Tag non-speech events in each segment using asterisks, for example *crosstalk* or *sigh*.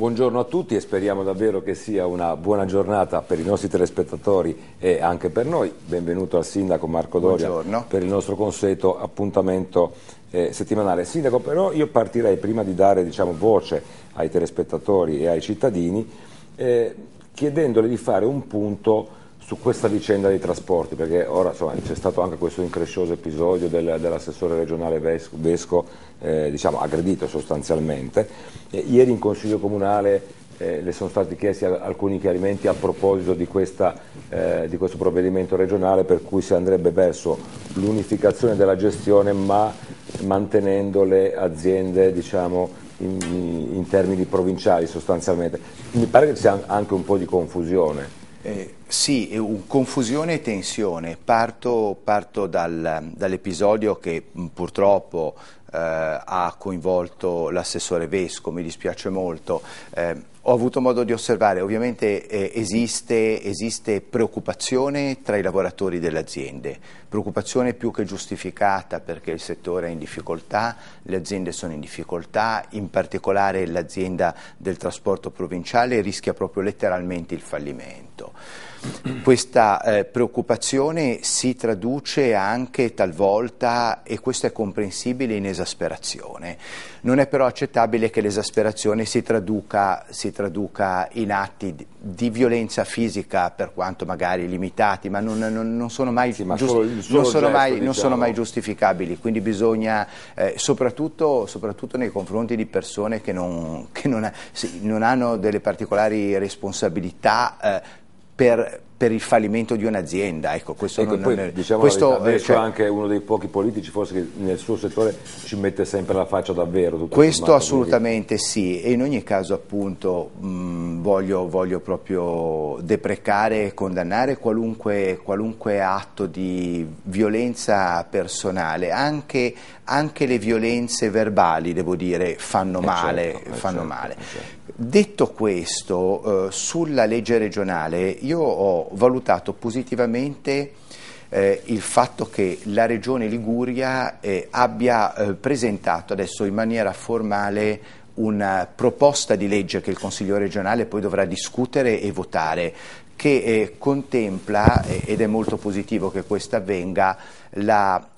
Buongiorno a tutti e speriamo davvero che sia una buona giornata per i nostri telespettatori e anche per noi. Benvenuto al Sindaco Marco Doria Buongiorno. per il nostro consueto appuntamento eh, settimanale. Sindaco, però io partirei prima di dare diciamo, voce ai telespettatori e ai cittadini eh, chiedendole di fare un punto su questa vicenda dei trasporti, perché ora c'è stato anche questo increscioso episodio del, dell'assessore regionale Vesco, Vesco eh, diciamo, aggredito sostanzialmente. E ieri in Consiglio Comunale eh, le sono stati chiesti alcuni chiarimenti a proposito di, questa, eh, di, questo provvedimento regionale per cui si andrebbe verso l'unificazione della gestione ma mantenendo le aziende diciamo, in, in termini provinciali sostanzialmente. Mi pare che ci sia anche un po' di confusione. Eh, sì, confusione e tensione. Parto, parto dal, dall'episodio che purtroppo eh, ha coinvolto l'assessore Vesco, mi dispiace molto. Eh, ho avuto modo di osservare, ovviamente eh, esiste, esiste, preoccupazione tra i lavoratori delle aziende, preoccupazione più che giustificata perché il settore è in difficoltà, le aziende sono in difficoltà, in particolare l'azienda del trasporto provinciale rischia proprio letteralmente il fallimento. Questa eh, preoccupazione si traduce anche talvolta, e questo è comprensibile, in esasperazione. Non è però accettabile che l'esasperazione si traduca, si traduca traduca in atti di violenza fisica, per quanto magari limitati, ma non, non, non sono mai, sì, ma giust, non sono mai, diciamo. sono mai giustificabili. Quindi bisogna, eh, soprattutto, soprattutto, nei confronti di persone che non, che ha, sì, hanno delle particolari responsabilità eh, per per il fallimento di un'azienda. Ecco, questo ecco, non, poi, non, diciamo questo, verità, cioè, anche uno dei pochi politici forse che nel suo settore ci mette sempre la faccia davvero. Questo sommato, assolutamente quindi. sì e in ogni caso appunto... Mh, voglio, voglio, proprio deprecare e condannare qualunque, qualunque atto di violenza personale, anche, anche, le violenze verbali, devo dire, fanno eh, male. Certo, eh, fanno certo, male. Eh, certo. Detto questo, eh, sulla legge regionale io ho valutato positivamente eh, il fatto che la Regione Liguria eh, abbia eh, presentato adesso in maniera formale una proposta di legge che il Consiglio regionale poi dovrà discutere e votare che eh, contempla, eh, ed è molto positivo che questa avvenga,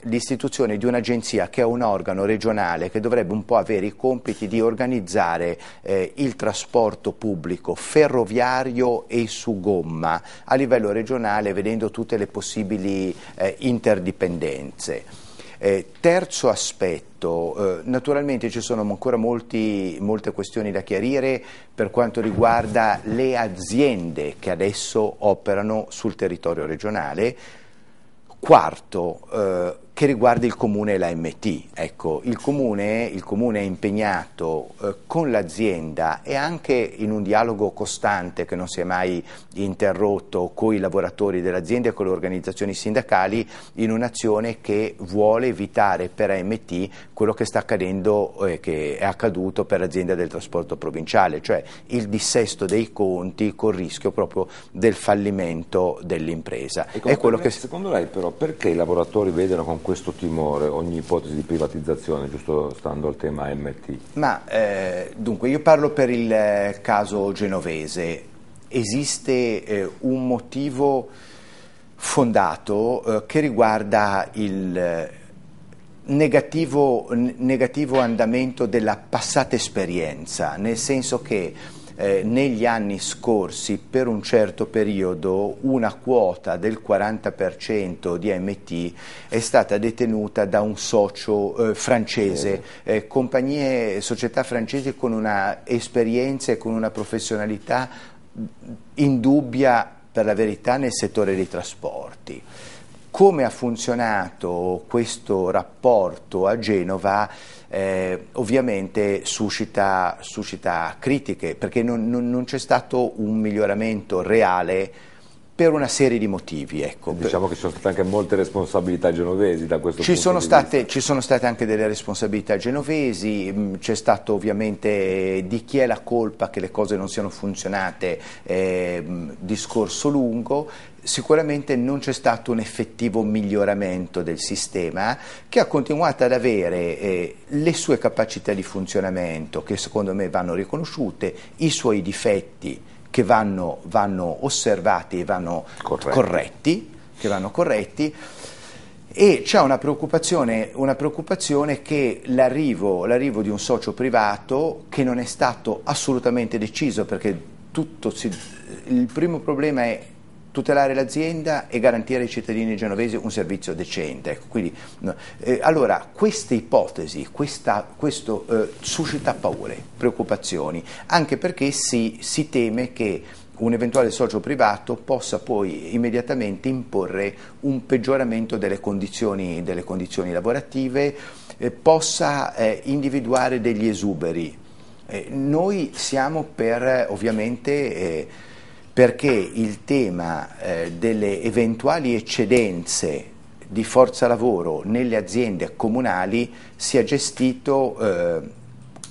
l'istituzione di un'agenzia che è un organo regionale che dovrebbe un po' avere i compiti di organizzare eh, il trasporto pubblico ferroviario e su gomma a livello regionale vedendo tutte le possibili eh, interdipendenze. Eh, terzo aspetto, eh, naturalmente ci sono ancora molti, molte questioni da chiarire per quanto riguarda le aziende che adesso operano sul territorio regionale. Quarto, eh, che riguarda il comune e l'AMT. Ecco, il, comune, il comune è impegnato eh, con l'azienda e anche in un dialogo costante che non si è mai interrotto con i lavoratori dell'azienda e con le organizzazioni sindacali in un'azione che vuole evitare per AMT quello che sta accadendo e eh, che è accaduto per l'azienda del trasporto provinciale, cioè il dissesto dei conti col rischio proprio del fallimento dell'impresa. E, e quello che... Secondo lei però perché i lavoratori vedono con questo timore, ogni ipotesi di privatizzazione, giusto stando al tema MT? Ma eh, dunque io parlo per il eh, caso genovese, esiste eh, un motivo fondato eh, che riguarda il eh, negativo, negativo andamento della passata esperienza, nel senso che eh, negli anni scorsi per un certo periodo una quota del 40% di MT è stata detenuta da un socio eh, francese, eh, compagnie, società francesi con una esperienza e con una professionalità indubbia per la verità nel settore dei trasporti come ha funzionato questo rapporto a Genova eh, ovviamente suscita, suscita, critiche perché non, non, non c'è stato un miglioramento reale per una serie di motivi. Ecco. Diciamo che ci sono state anche molte responsabilità genovesi da questo ci punto sono di state, vista. Ci sono state anche delle responsabilità genovesi, mm, c'è stato ovviamente eh, di chi è la colpa che le cose non siano funzionate, eh, mm, discorso lungo, sicuramente non c'è stato un effettivo miglioramento del sistema che ha continuato ad avere eh, le sue capacità di funzionamento che secondo me vanno riconosciute, i suoi difetti che vanno, vanno osservati e vanno corretti. corretti, che vanno corretti e c'è una preoccupazione, una preoccupazione che l'arrivo, l'arrivo, di un socio privato che non è stato assolutamente deciso perché tutto si, il primo problema è tutelare l'azienda e garantire ai cittadini genovesi un servizio decente. Ecco, quindi, eh, allora, queste ipotesi, questa, questo eh, suscita paure, preoccupazioni, anche perché si, si teme che un eventuale socio privato possa poi immediatamente imporre un peggioramento delle condizioni, delle condizioni lavorative, eh, possa eh, individuare degli esuberi. Eh, noi siamo per ovviamente eh, perché il tema eh, delle eventuali eccedenze di forza lavoro nelle aziende comunali sia gestito eh,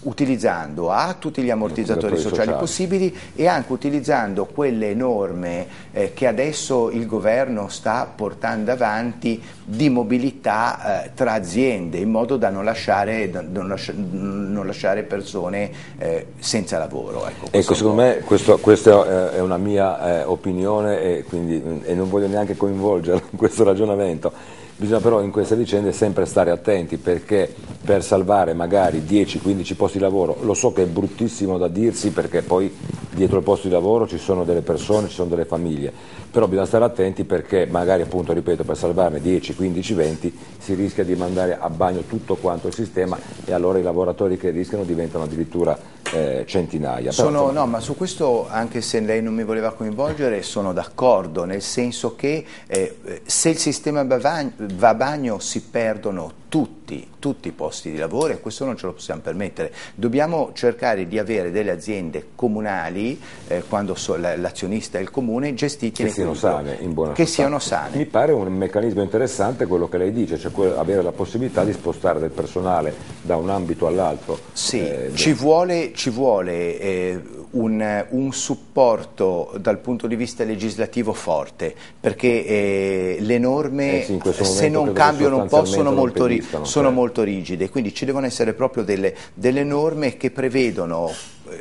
utilizzando A tutti gli ammortizzatori sociali, sociali, possibili e anche utilizzando quelle norme eh, che adesso il governo sta portando avanti di mobilità eh, tra aziende in modo da non lasciare, da non lascia, non lasciare persone eh, senza lavoro. Ecco, ecco secondo me questo, questa eh, è una mia eh, opinione e, quindi, mm, e non voglio neanche coinvolgerla in questo ragionamento. Bisogna però in queste vicende sempre stare attenti perché per salvare magari 10-15 posti di lavoro, lo so che è bruttissimo da dirsi perché poi dietro il posto di lavoro ci sono delle persone, ci sono delle famiglie, però bisogna stare attenti perché magari appunto, ripeto, per salvarne 10, 15, 20 si rischia di mandare a bagno tutto quanto il sistema e allora i lavoratori che rischiano diventano addirittura eh, centinaia. Sono, Però, no, ma su questo, anche se lei non mi voleva coinvolgere, sono d'accordo, nel senso che eh, eh se il sistema va bagno, va bagno si perdono tutti, tutti, i posti di lavoro e questo non ce lo possiamo permettere. Dobbiamo cercare di avere delle aziende comunali, eh, quando so, l'azionista è il comune, gestite che siano sane. In buona che siano sane. Mi pare un meccanismo interessante quello che lei dice, cioè avere la possibilità di spostare del personale da un ambito all'altro. Sì, eh, ci, vuole, ci vuole eh, un, un, supporto dal punto di vista legislativo forte, perché eh, le norme eh sì, se non cambiano possono molto ripetere sono molto rigide, quindi ci devono essere proprio delle, delle norme che prevedono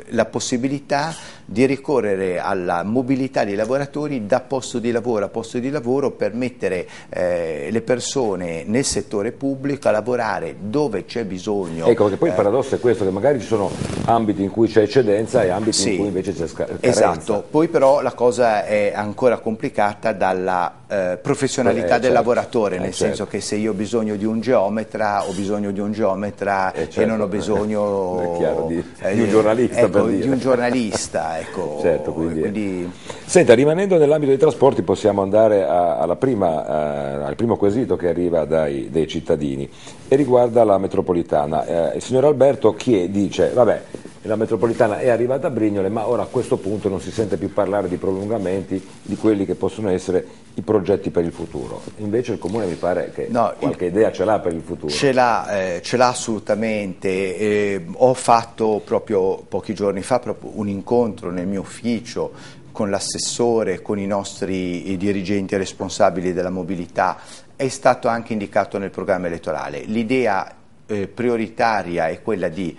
la possibilità di ricorrere alla mobilità dei lavoratori da posto di lavoro a posto di lavoro per mettere eh, le persone nel settore pubblico a lavorare dove c'è bisogno. Ecco, perché poi il eh. paradosso è questo, che magari ci sono ambiti in cui c'è eccedenza e ambiti sì, in cui invece c'è scarsa. Esatto, poi però la cosa è ancora complicata dalla eh, professionalità eh, certo, del lavoratore, eh, nel certo. senso che se io ho bisogno di un geometra, ho bisogno di un geometra certo, e non ho certo. bisogno *laughs* di, di un giornalista ecco, per dire. di un giornalista. Ecco, *laughs* certo, quindi, quindi... Senta, rimanendo nell'ambito dei trasporti possiamo andare a, prima, a, eh, al primo quesito che arriva dai, dai cittadini e riguarda la metropolitana. Eh, il signor Alberto chiede, dice, vabbè, la metropolitana è arrivata a Brignole, ma ora a questo punto non si sente più parlare di prolungamenti di quelli che possono essere i progetti per il futuro. Invece il Comune mi pare che no, qualche il... idea ce l'ha per il futuro. Ce l'ha, eh, assolutamente. Eh, ho fatto proprio pochi giorni fa un incontro nel mio ufficio con l'assessore, con i nostri dirigenti responsabili della mobilità, è stato anche indicato nel programma elettorale. L'idea eh, prioritaria è quella di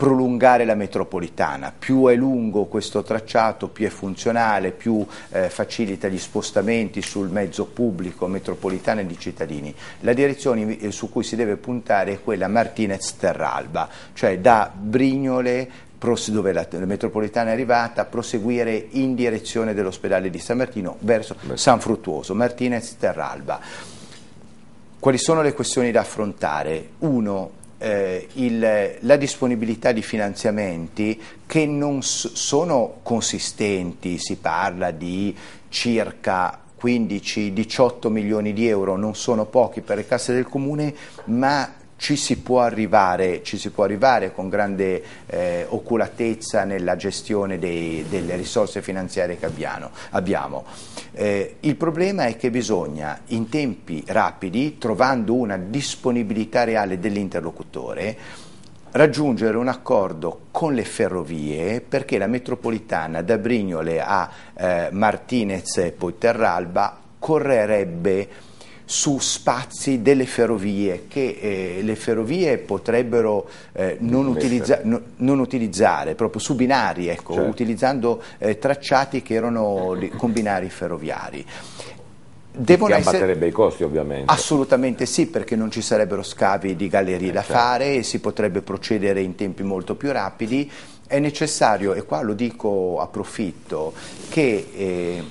prolungare la metropolitana, più è lungo questo tracciato, più è funzionale, più eh, facilita gli spostamenti sul mezzo pubblico metropolitana e di cittadini. La direzione eh, su cui si deve puntare è quella Martinez-Terralba, cioè da Brignole dove la, metropolitana è arrivata, proseguire in direzione dell'ospedale di San Martino verso San Fruttuoso, Martinez-Terralba. Quali sono le questioni da affrontare? Uno, eh, il, la disponibilità di finanziamenti che non s- sono consistenti, si parla di circa 15-18 milioni di euro, non sono pochi per le casse del comune, ma ci si può arrivare, ci si può arrivare con grande eh, oculatezza nella gestione dei, delle risorse finanziarie che abbiamo. Eh, il problema è che bisogna in tempi rapidi, trovando una disponibilità reale dell'interlocutore, raggiungere un accordo con le ferrovie perché la metropolitana da Brignole a eh, Martinez e poi Terralba correrebbe su spazi delle ferrovie che eh, le ferrovie potrebbero eh, non, utilizza no, non, utilizzare, proprio su binari, ecco, certo. utilizzando eh, tracciati che erano con binari ferroviari. Devono che abbatterebbe i costi ovviamente. Assolutamente sì, perché non ci sarebbero scavi di gallerie eh, da certo. fare, si potrebbe procedere in tempi molto più rapidi. È necessario, e qua lo dico approfitto, che eh,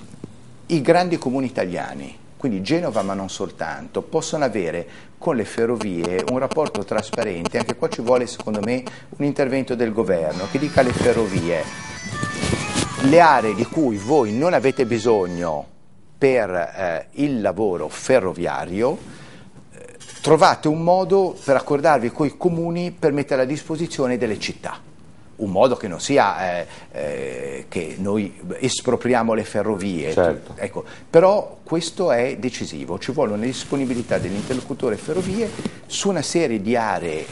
i grandi comuni italiani quindi Genova ma non soltanto, possono avere con le ferrovie un rapporto trasparente, anche qua ci vuole secondo me un intervento del governo che dica alle ferrovie le aree di cui voi non avete bisogno per eh, il lavoro ferroviario eh, trovate un modo per accordarvi con i comuni per mettere a disposizione delle città un modo che non sia eh, eh, che noi espropriamo le ferrovie, certo. ecco, però questo è decisivo, ci vuole una disponibilità dell'interlocutore ferrovie su una serie di aree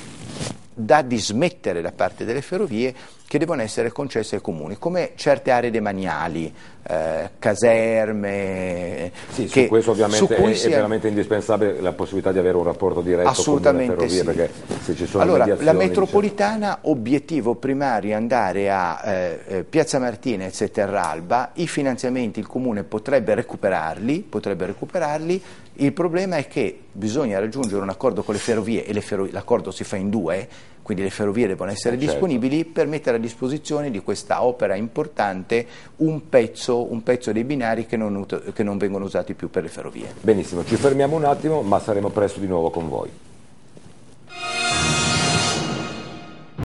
da dismettere da parte delle ferrovie che devono essere concesse ai comuni, come certe aree demaniali, eh, caserme. Sì, che, su questo ovviamente su è, è, veramente è... indispensabile la possibilità di avere un rapporto diretto con le ferrovie, sì. perché se ci sono Allora, la metropolitana diciamo... obiettivo primario è andare a eh, eh, Piazza Martinez e Terralba, i finanziamenti il comune potrebbe recuperarli, potrebbe recuperarli il problema è che bisogna raggiungere un accordo con le ferrovie e le ferrovie, l'accordo si fa in due quindi le ferrovie devono essere eh, certo. disponibili per mettere a disposizione di questa opera importante un pezzo, un pezzo dei binari che non, che non vengono usati più per le ferrovie. Benissimo, ci fermiamo un attimo ma saremo presto di nuovo con voi.